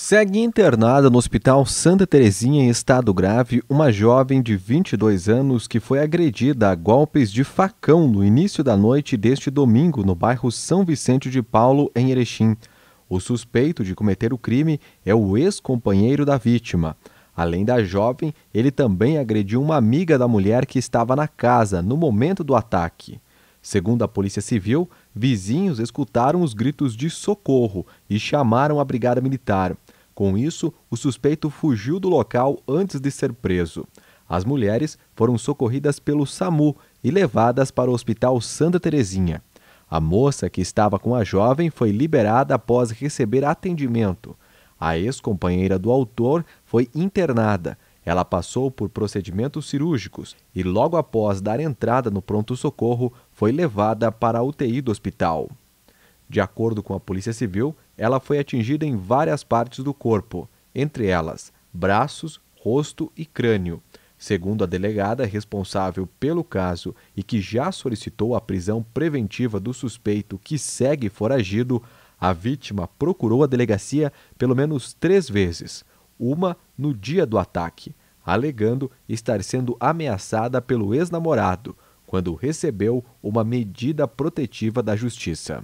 Segue internada no Hospital Santa Terezinha em estado grave uma jovem de 22 anos que foi agredida a golpes de facão no início da noite deste domingo no bairro São Vicente de Paulo, em Erechim. O suspeito de cometer o crime é o ex-companheiro da vítima. Além da jovem, ele também agrediu uma amiga da mulher que estava na casa no momento do ataque. Segundo a Polícia Civil, vizinhos escutaram os gritos de socorro e chamaram a Brigada Militar. Com isso, o suspeito fugiu do local antes de ser preso. As mulheres foram socorridas pelo SAMU e levadas para o Hospital Santa Terezinha. A moça que estava com a jovem foi liberada após receber atendimento. A ex-companheira do autor foi internada. Ela passou por procedimentos cirúrgicos e, logo após dar entrada no pronto-socorro, foi levada para a UTI do hospital. De acordo com a Polícia Civil, ela foi atingida em várias partes do corpo, entre elas braços, rosto e crânio. Segundo a delegada responsável pelo caso e que já solicitou a prisão preventiva do suspeito que segue foragido, a vítima procurou a delegacia pelo menos três vezes, uma no dia do ataque, alegando estar sendo ameaçada pelo ex-namorado, quando recebeu uma medida protetiva da justiça.